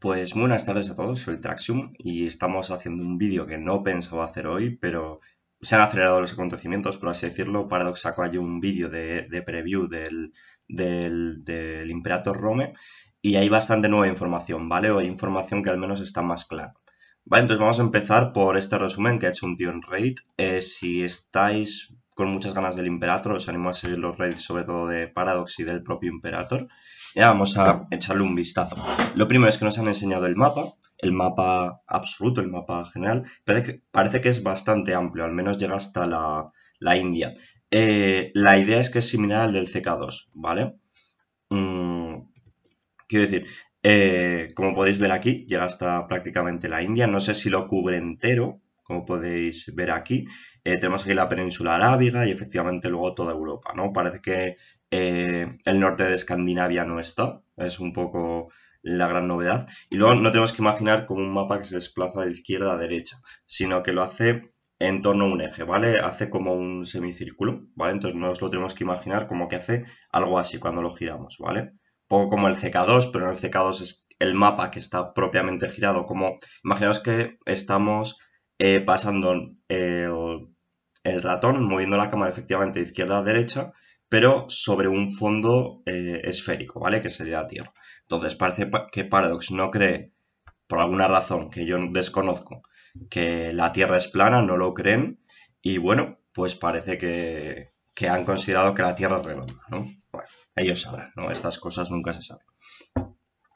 Pues buenas tardes a todos, soy Traxium y estamos haciendo un vídeo que no pensaba hacer hoy, pero se han acelerado los acontecimientos, por así decirlo. Paradox hay un vídeo de, preview del, del, Imperator Rome y hay bastante nueva información, ¿vale? O hay información que al menos está más clara. Vale, entonces vamos a empezar por este resumen que ha hecho un tío en eh, si estáis con muchas ganas del Imperator. Os animo a seguir los raids, sobre todo de Paradox y del propio Imperator. Ya vamos a echarle un vistazo. Lo primero es que nos han enseñado el mapa, el mapa absoluto, el mapa general. Parece que, parece que es bastante amplio, al menos llega hasta la, India. Eh, la idea es que es similar al del CK2, ¿vale? Mm, quiero decir, eh, como podéis ver aquí, llega hasta prácticamente la India. No sé si lo cubre entero, como podéis ver aquí. Eh, tenemos aquí la península arábiga y efectivamente luego toda Europa, ¿no? Parece que eh, el norte de Escandinavia no está, es un poco la gran novedad. Y luego no tenemos que imaginar como un mapa que se desplaza de izquierda a derecha, sino que lo hace en torno a un eje, ¿vale? Hace como un semicírculo, ¿vale? Entonces nos lo tenemos que imaginar como que hace algo así cuando lo giramos, ¿vale? Poco como el CK2, pero en el CK2 es el mapa que está propiamente girado, como imaginaos que estamos eh, pasando el ratón moviendo la cámara efectivamente de izquierda a derecha, pero sobre un fondo eh, esférico, ¿vale? Que sería la Tierra. Entonces parece que Paradox no cree, por alguna razón que yo desconozco, que la Tierra es plana, no lo creen, y bueno, pues parece que, que han considerado que la Tierra es redonda, ¿no? Bueno, ellos sabrán, ¿no? Estas cosas nunca se saben.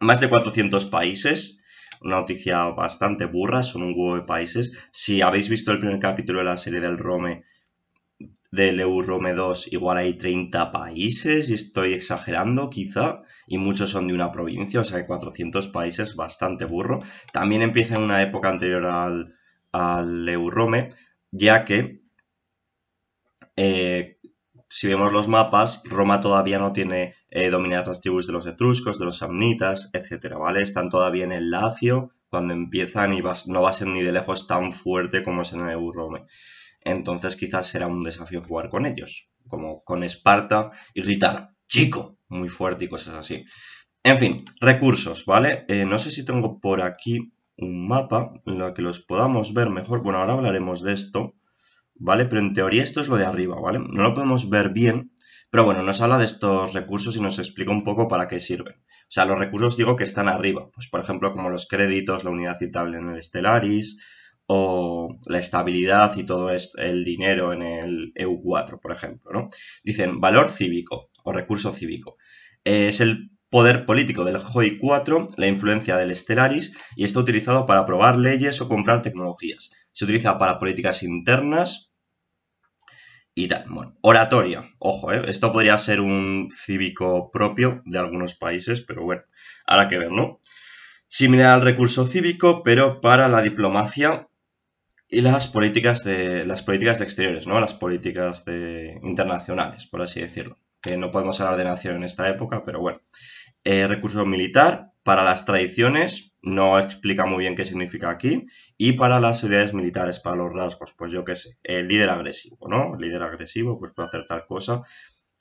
Más de 400 países una noticia bastante burra, son un huevo de países. Si habéis visto el primer capítulo de la serie del Rome, del eurome 2, igual hay 30 países, y estoy exagerando quizá, y muchos son de una provincia, o sea, hay 400 países, bastante burro. También empieza en una época anterior al, al ya que... Eh, si vemos los mapas, Roma todavía no tiene eh, dominadas las tribus de los etruscos, de los amnitas, etcétera, ¿vale? Están todavía en el Lacio cuando empiezan y no va a ser ni de lejos tan fuerte como es en el Eurome. Entonces quizás será un desafío jugar con ellos, como con Esparta y gritar ¡Chico! muy fuerte y cosas así. En fin, recursos, ¿vale? Eh, no sé si tengo por aquí un mapa en el que los podamos ver mejor. Bueno, ahora hablaremos de esto. ¿vale? Pero en teoría esto es lo de arriba, ¿vale? No lo podemos ver bien, pero bueno, nos habla de estos recursos y nos explica un poco para qué sirven. O sea, los recursos digo que están arriba, pues por ejemplo como los créditos, la unidad citable en el Stellaris o la estabilidad y todo esto, el dinero en el EU4, por ejemplo, ¿no? Dicen valor cívico o recurso cívico. Eh, es el poder político del Joy 4, la influencia del Stellaris, y está utilizado para aprobar leyes o comprar tecnologías. Se utiliza para políticas internas y tal. Bueno, oratoria. Ojo, ¿eh? esto podría ser un cívico propio de algunos países, pero bueno, ahora que ver, ¿no? Similar al recurso cívico, pero para la diplomacia y las políticas de las políticas de exteriores, ¿no? Las políticas internacionales, por así decirlo que no podemos hablar de nación en esta época, pero bueno. Eh, recurso militar, para las tradiciones, no explica muy bien qué significa aquí, y para las ideas militares, para los rasgos, pues yo qué sé, el líder agresivo, ¿no? líder agresivo, pues puede hacer tal cosa,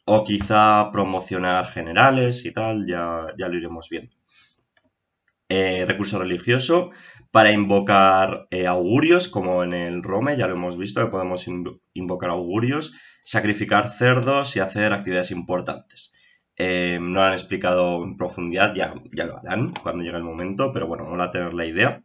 o quizá promocionar generales y tal, ya, ya lo iremos viendo. Eh, recurso religioso, para invocar eh, augurios, como en el Rome, ya lo hemos visto, que podemos invocar augurios, sacrificar cerdos y hacer actividades importantes. Eh, no lo han explicado en profundidad, ya, ya lo harán cuando llegue el momento, pero bueno, a tener la idea.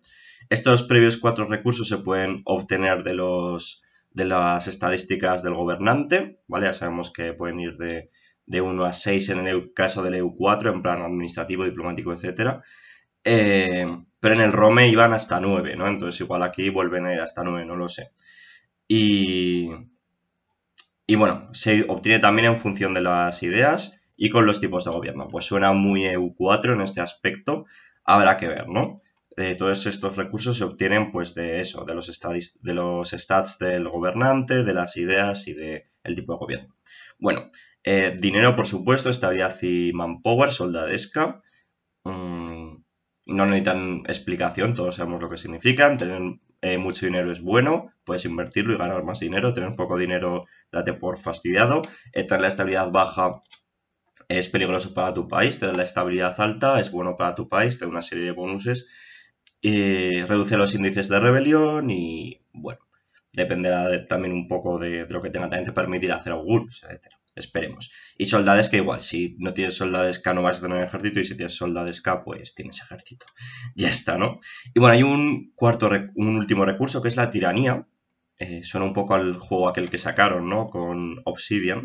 Estos previos cuatro recursos se pueden obtener de, los, de las estadísticas del gobernante, ¿vale? Ya sabemos que pueden ir de, 1 a 6 en el caso del EU4, en plan administrativo, diplomático, etcétera eh, pero en el Rome iban hasta 9, ¿no? Entonces igual aquí vuelven a ir hasta 9, no lo sé. Y, y bueno, se obtiene también en función de las ideas y con los tipos de gobierno. Pues suena muy EU4 en este aspecto, habrá que ver, ¿no? Eh, todos estos recursos se obtienen pues de eso, de los, stats, del gobernante, de las ideas y del tipo de gobierno. Bueno, eh, dinero por supuesto, estabilidad y manpower, soldadesca. Mm, no necesitan explicación, todos sabemos lo que significan. Tener eh, mucho dinero es bueno, puedes invertirlo y ganar más dinero. Tener poco dinero, date por fastidiado. tener la estabilidad baja es peligroso para tu país. Tener la estabilidad alta es bueno para tu país. Tener una serie de bonuses. reduce los índices de rebelión y, bueno, dependerá también un poco de, lo que tenga también te permitirá hacer algunos, etcétera. Esperemos. Y soldades que igual, si no tienes soldades K no vas a tener ejército y si tienes soldades K pues tienes ejército. Ya está, ¿no? Y bueno, hay un cuarto, un último recurso que es la tiranía. Eh, suena un poco al juego aquel que sacaron, ¿no? Con Obsidian.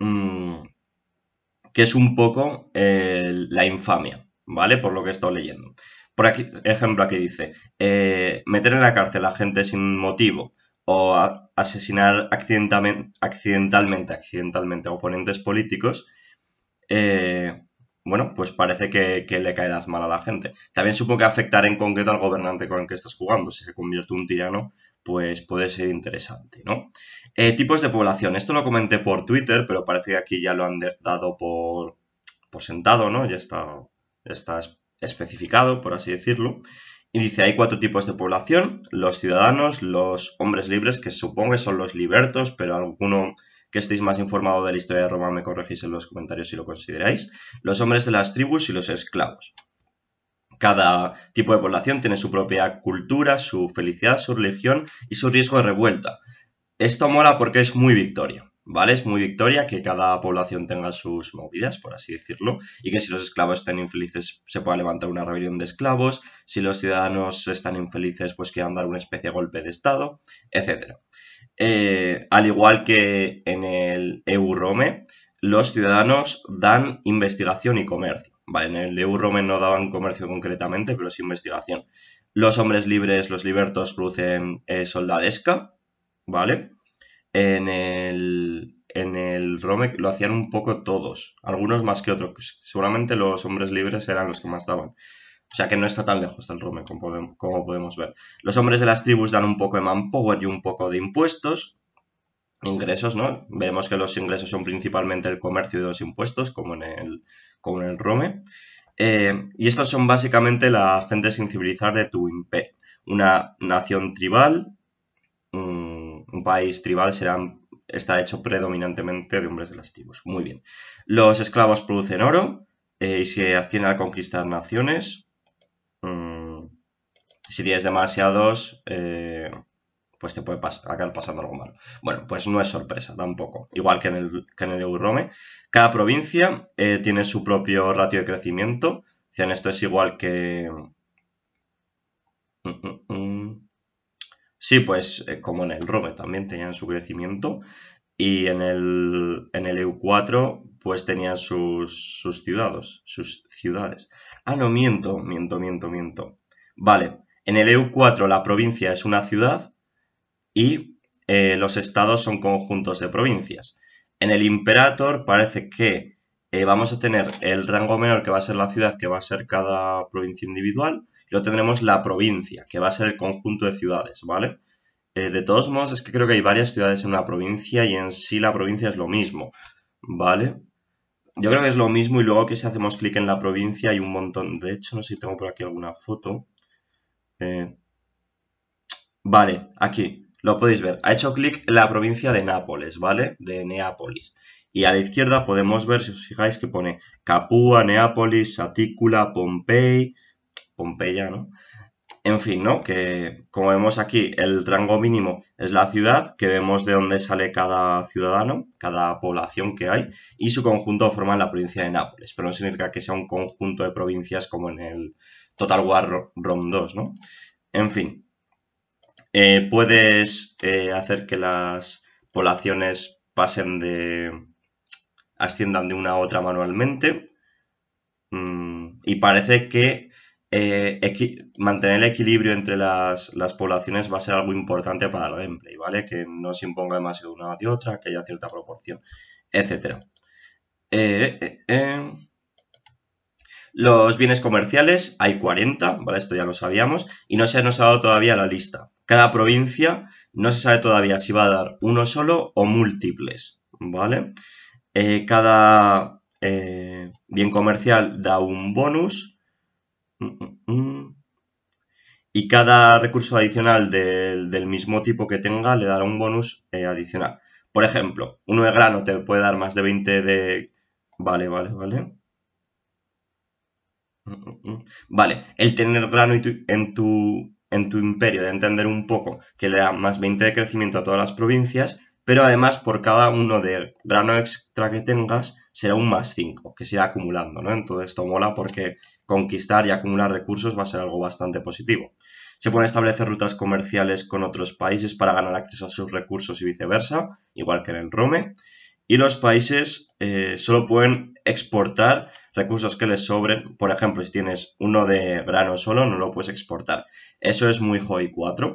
Mm, que es un poco eh, la infamia, ¿vale? Por lo que he estado leyendo. Por aquí, ejemplo, aquí dice, eh, meter en la cárcel a gente sin motivo o asesinar accidentalmente, accidentalmente, a oponentes políticos, eh, bueno, pues parece que, le caerás mal a la gente. También supongo que afectar en concreto al gobernante con el que estás jugando. Si se convierte en un tirano, pues puede ser interesante, ¿no? Eh, tipos de población. Esto lo comenté por Twitter, pero parece que aquí ya lo han dado por, sentado, ¿no? Ya está, ya está especificado, por así decirlo dice, hay cuatro tipos de población, los ciudadanos, los hombres libres, que supongo que son los libertos, pero alguno que estéis más informado de la historia de Roma me corregís en los comentarios si lo consideráis, los hombres de las tribus y los esclavos. Cada tipo de población tiene su propia cultura, su felicidad, su religión y su riesgo de revuelta. Esto mola porque es muy Victoria. ¿vale? Es muy victoria que cada población tenga sus movidas, por así decirlo, y que si los esclavos están infelices se pueda levantar una rebelión de esclavos, si los ciudadanos están infelices pues quieran dar una especie de golpe de estado, etc. Eh, al igual que en el Eurome, los ciudadanos dan investigación y comercio. Vale, en el Eurome no daban comercio concretamente, pero sí investigación. Los hombres libres, los libertos, producen eh, soldadesca, ¿vale? en el, Rome lo hacían un poco todos, algunos más que otros. Pues, seguramente los hombres libres eran los que más daban. O sea que no está tan lejos del Rome, como podemos ver. Los hombres de las tribus dan un poco de manpower y un poco de impuestos, ingresos, ¿no? Veremos que los ingresos son principalmente el comercio y los impuestos, como en el, el Rome. Eh, y estos son básicamente la gente sin civilizar de tu Una nación tribal, un país tribal está hecho predominantemente de hombres de las tribus. Muy bien. Los esclavos producen oro eh, y se adquieren al conquistar naciones. Mm, si tienes demasiados, eh, pues te puede acabar pasando algo malo. Bueno, pues no es sorpresa tampoco, igual que en el, que Eurome. Cada provincia eh, tiene su propio ratio de crecimiento. O en esto es igual que... Mm, mm, Sí, pues eh, como en el Rome también tenían su crecimiento y en el, en el EU4 pues tenían sus, sus ciudades, sus ciudades. Ah, no, miento, miento, miento, miento. Vale, en el EU4 la provincia es una ciudad y eh, los estados son conjuntos de provincias. En el Imperator parece que eh, vamos a tener el rango menor que va a ser la ciudad, que va a ser cada provincia individual, y luego tendremos la provincia, que va a ser el conjunto de ciudades, ¿vale? Eh, de todos modos, es que creo que hay varias ciudades en una provincia y en sí la provincia es lo mismo, ¿vale? Yo creo que es lo mismo y luego que si hacemos clic en la provincia hay un montón. De hecho, no sé si tengo por aquí alguna foto. Eh, vale, aquí lo podéis ver. Ha hecho clic en la provincia de Nápoles, ¿vale? De Neápolis. Y a la izquierda podemos ver, si os fijáis, que pone Capua, Neápolis, Satícula, Pompey, Pompeya, ¿no? En fin, ¿no? Que como vemos aquí, el rango mínimo es la ciudad, que vemos de dónde sale cada ciudadano, cada población que hay, y su conjunto forma la provincia de Nápoles, pero no significa que sea un conjunto de provincias como en el Total War Rom 2, ¿no? En fin, eh, puedes eh, hacer que las poblaciones pasen de... asciendan de una a otra manualmente, mm, y parece que eh, mantener el equilibrio entre las, poblaciones va a ser algo importante para el gameplay, ¿vale? Que no se imponga demasiado una de otra, que haya cierta proporción, etc. Eh, eh, los bienes comerciales, hay 40, ¿vale? Esto ya lo sabíamos, y no se nos ha dado todavía la lista. Cada provincia no se sabe todavía si va a dar uno solo o múltiples, ¿vale? cada bien comercial da un bonus, Mm, mm, mm. Y cada recurso adicional del, mismo tipo que tenga le dará un bonus eh, adicional. Por ejemplo, uno de grano te puede dar más de 20 de... Vale, vale, vale. Vale, el tener grano en tu, en tu imperio, de entender un poco, que le da más 20 de crecimiento a todas las provincias, pero además por cada uno de grano extra que tengas, será un más 5, que se irá acumulando, ¿no? Entonces esto mola porque conquistar y acumular recursos va a ser algo bastante positivo. Se pueden establecer rutas comerciales con otros países para ganar acceso a sus recursos y viceversa, igual que en el Rome. Y los países eh, solo pueden exportar recursos que les sobren. Por ejemplo, si tienes uno de grano solo, no lo puedes exportar. Eso es muy Joy 4.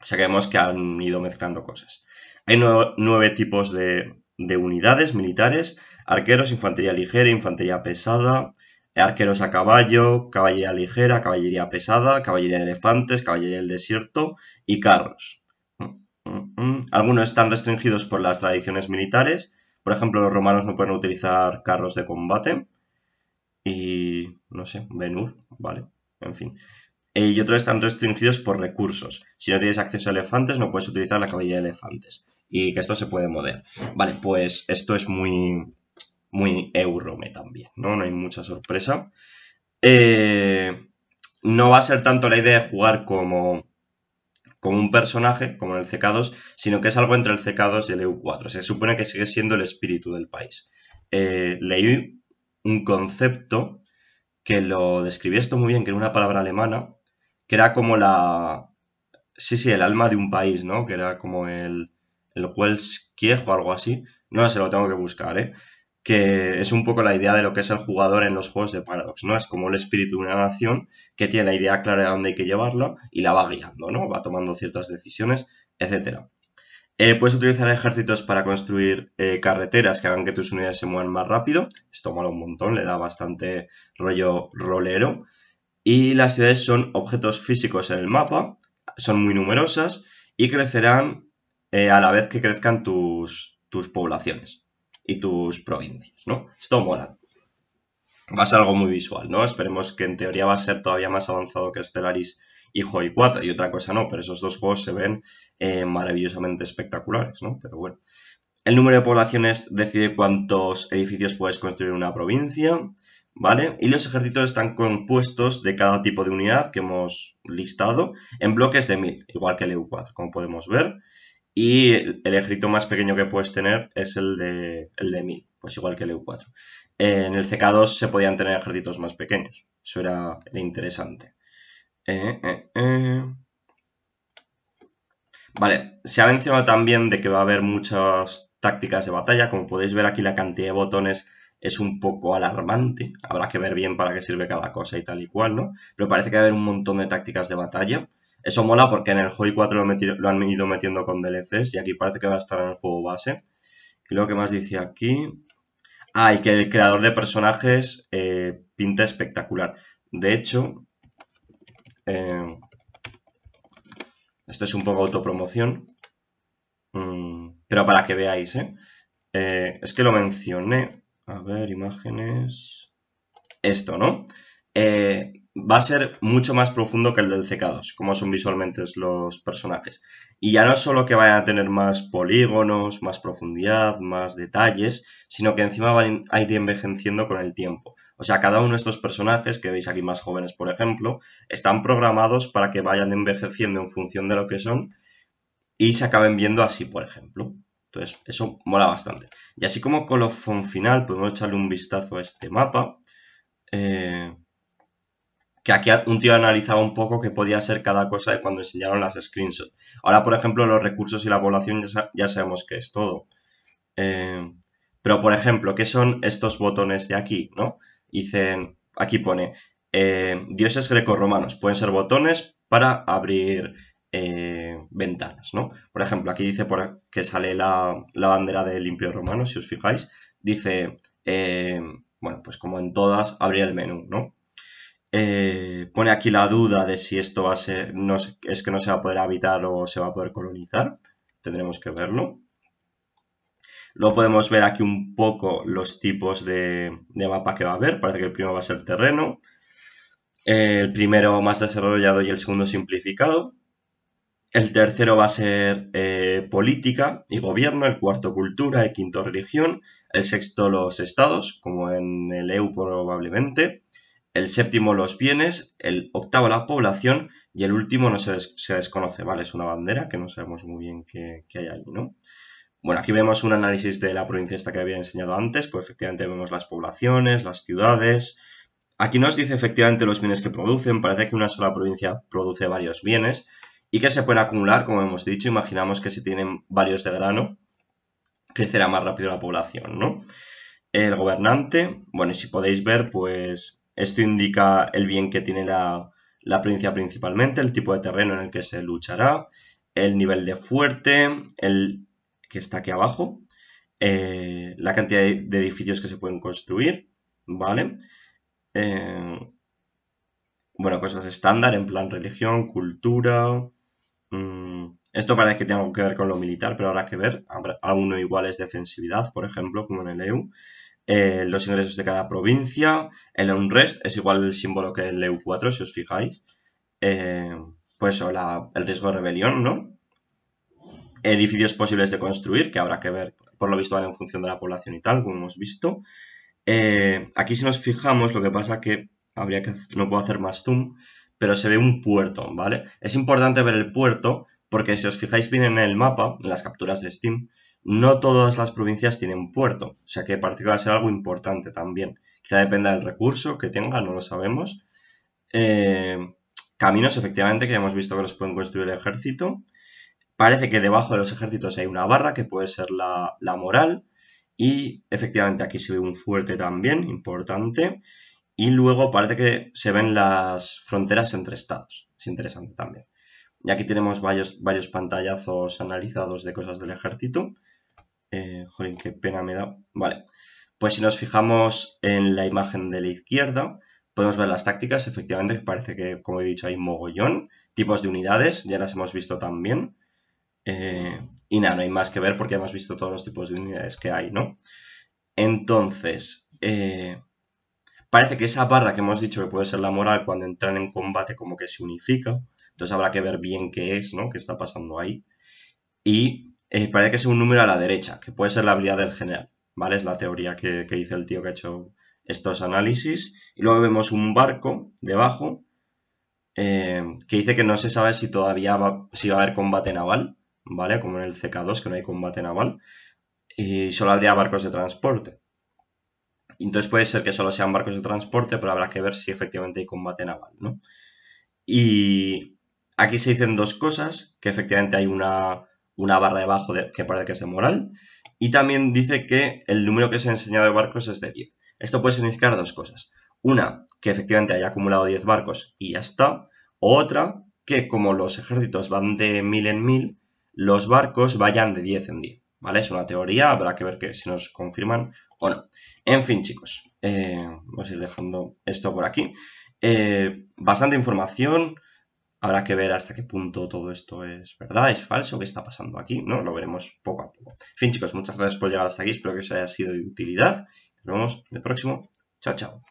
O sea que vemos que han ido mezclando cosas. Hay nueve tipos de, de unidades militares, arqueros, infantería ligera, infantería pesada, arqueros a caballo, caballería ligera, caballería pesada, caballería de elefantes, caballería del desierto y carros. Mm, mm, mm. Algunos están restringidos por las tradiciones militares, por ejemplo, los romanos no pueden utilizar carros de combate. Y no sé, Benur, vale, en fin. Eh, y otros están restringidos por recursos. Si no tienes acceso a elefantes, no puedes utilizar la caballería de elefantes y que esto se puede mover. Vale, pues esto es muy, muy Eurome también, ¿no? No hay mucha sorpresa. Eh, no va a ser tanto la idea de jugar como, como un personaje, como en el CK2, sino que es algo entre el CK2 y el EU4. Se supone que sigue siendo el espíritu del país. Eh, leí un concepto que lo describía esto muy bien, que era una palabra alemana, que era como la... Sí, sí, el alma de un país, ¿no? Que era como el el Welsh Kiev o algo así, no se lo tengo que buscar, ¿eh? que es un poco la idea de lo que es el jugador en los juegos de Paradox, ¿no? Es como el espíritu de una nación que tiene la idea clara de dónde hay que llevarla y la va guiando, ¿no? Va tomando ciertas decisiones, etc. Eh, puedes utilizar ejércitos para construir eh, carreteras que hagan que tus unidades se muevan más rápido. Esto mola un montón, le da bastante rollo rolero. Y las ciudades son objetos físicos en el mapa, son muy numerosas y crecerán eh, a la vez que crezcan tus, tus poblaciones y tus provincias, ¿no? Esto mola. Va a ser algo muy visual, ¿no? Esperemos que en teoría va a ser todavía más avanzado que Stellaris y Joy 4 y otra cosa no, pero esos dos juegos se ven eh, maravillosamente espectaculares, ¿no? Pero bueno. El número de poblaciones decide cuántos edificios puedes construir en una provincia, ¿vale? Y los ejércitos están compuestos de cada tipo de unidad que hemos listado en bloques de 1000, igual que el EU4, como podemos ver. Y el, ejército más pequeño que puedes tener es el de, 1000, pues igual que el EU4. Eh, en el CK2 se podían tener ejércitos más pequeños. Eso era, interesante. Eh, eh, vale, se ha mencionado también de que va a haber muchas tácticas de batalla. Como podéis ver aquí la cantidad de botones es un poco alarmante. Habrá que ver bien para qué sirve cada cosa y tal y cual, ¿no? Pero parece que va a haber un montón de tácticas de batalla. Eso mola porque en el Joy 4 lo, han ido metiendo con DLCs y aquí parece que va a estar en el juego base. Y lo que más dice aquí... Ah, y que el creador de personajes eh, pinta espectacular. De hecho, eh, esto es un poco autopromoción, mm, pero para que veáis, ¿eh? eh, es que lo mencioné. A ver, imágenes. Esto, ¿no? Eh, va a ser mucho más profundo que el del ck 2 como son visualmente los personajes. Y ya no es solo que vayan a tener más polígonos, más profundidad, más detalles, sino que encima van a ir envejeciendo con el tiempo. O sea, cada uno de estos personajes, que veis aquí más jóvenes, por ejemplo, están programados para que vayan envejeciendo en función de lo que son y se acaben viendo así, por ejemplo. Entonces, eso mola bastante. Y así como colofón final, podemos echarle un vistazo a este mapa. Eh, que aquí un tío analizaba un poco qué podía ser cada cosa de cuando enseñaron las screenshots. Ahora, por ejemplo, los recursos y la población ya, sabemos que es todo. Eh, pero, por ejemplo, ¿qué son estos botones de aquí? ¿no? Dicen, aquí pone, eh, dioses dioses romanos. pueden ser botones para abrir eh, ventanas, ¿no? Por ejemplo, aquí dice por que sale la, bandera del limpio Romano, si os fijáis, dice, bueno, pues como en todas, abrir el menú, ¿no? Eh, pone aquí la duda de si esto va a ser, es que no se va a poder habitar o se va a poder colonizar. Tendremos que verlo. Luego podemos ver aquí un poco los tipos de, mapa que va a haber. Parece que el primero va a ser terreno. Eh, el primero más desarrollado y el segundo simplificado. El tercero va a ser eh, política y gobierno, el cuarto cultura, el quinto religión, el sexto los estados, como en el EU probablemente, el séptimo los bienes, el octavo la población y el último no se, desconoce, ¿vale? Es una bandera que no sabemos muy bien qué, hay ahí, ¿no? Bueno, aquí vemos un análisis de la provincia esta que había enseñado antes, pues efectivamente vemos las poblaciones, las ciudades. Aquí nos dice efectivamente los bienes que producen, parece que una sola provincia produce varios bienes y que se pueden acumular, como hemos dicho, imaginamos que si tienen varios de grano, crecerá más rápido la población, ¿no? El gobernante, bueno, y si podéis ver, pues esto indica el bien que tiene la, la provincia principalmente, el tipo de terreno en el que se luchará, el nivel de fuerte, el que está aquí abajo, eh, la cantidad de edificios que se pueden construir, ¿vale? Eh, bueno, cosas estándar, en plan religión, cultura. Mm, esto parece que tiene algo que ver con lo militar, pero habrá que ver. Habrá, uno igual es defensividad, por ejemplo, como en el EU. Eh, los ingresos de cada provincia, el unrest es igual el símbolo que el EU4, si os fijáis. Eh, pues el riesgo de rebelión, ¿no? Edificios posibles de construir, que habrá que ver, por lo visto, en función de la población y tal, como hemos visto. Eh, aquí si nos fijamos, lo que pasa que habría que no puedo hacer más zoom, pero se ve un puerto, ¿vale? Es importante ver el puerto porque si os fijáis bien en el mapa, en las capturas de Steam, no todas las provincias tienen puerto, o sea que parece que va a ser algo importante también. Quizá dependa del recurso que tenga, no lo sabemos. Eh, caminos, efectivamente, que ya hemos visto que los pueden construir el ejército. Parece que debajo de los ejércitos hay una barra que puede ser la, moral. Y efectivamente aquí se ve un fuerte también, importante. Y luego parece que se ven las fronteras entre estados. Es interesante también. Y aquí tenemos varios, varios pantallazos analizados de cosas del ejército. Eh, jolín, qué pena me da. Vale. Pues si nos fijamos en la imagen de la izquierda, podemos ver las tácticas, efectivamente, parece que, como he dicho, hay mogollón. Tipos de unidades, ya las hemos visto también. Eh, y nada, no hay más que ver porque hemos visto todos los tipos de unidades que hay, ¿no? Entonces, eh, parece que esa barra que hemos dicho que puede ser la moral cuando entran en combate como que se unifica. Entonces habrá que ver bien qué es, ¿no? ¿Qué está pasando ahí? Y eh, parece que es un número a la derecha, que puede ser la habilidad del general, ¿vale? Es la teoría que, dice el tío que ha hecho estos análisis. Y luego vemos un barco debajo eh, que dice que no se sabe si todavía va, si va a haber combate naval, ¿vale? Como en el CK2, que no hay combate naval, y solo habría barcos de transporte. Entonces puede ser que solo sean barcos de transporte, pero habrá que ver si efectivamente hay combate naval, ¿no? Y aquí se dicen dos cosas, que efectivamente hay una, una barra debajo de, que parece que es de moral. Y también dice que el número que se ha enseñado de barcos es de 10. Esto puede significar dos cosas. Una, que efectivamente haya acumulado 10 barcos y ya está. otra, que como los ejércitos van de 1000 en mil, los barcos vayan de 10 en 10. ¿Vale? Es una teoría, habrá que ver que si nos confirman o no. En fin, chicos, eh, vamos a ir dejando esto por aquí. Eh, bastante información, Habrá que ver hasta qué punto todo esto es verdad, es falso, qué está pasando aquí, ¿no? Lo veremos poco a poco. En fin, chicos, muchas gracias por llegar hasta aquí. Espero que os haya sido de utilidad. Nos vemos en el próximo. Chao, chao.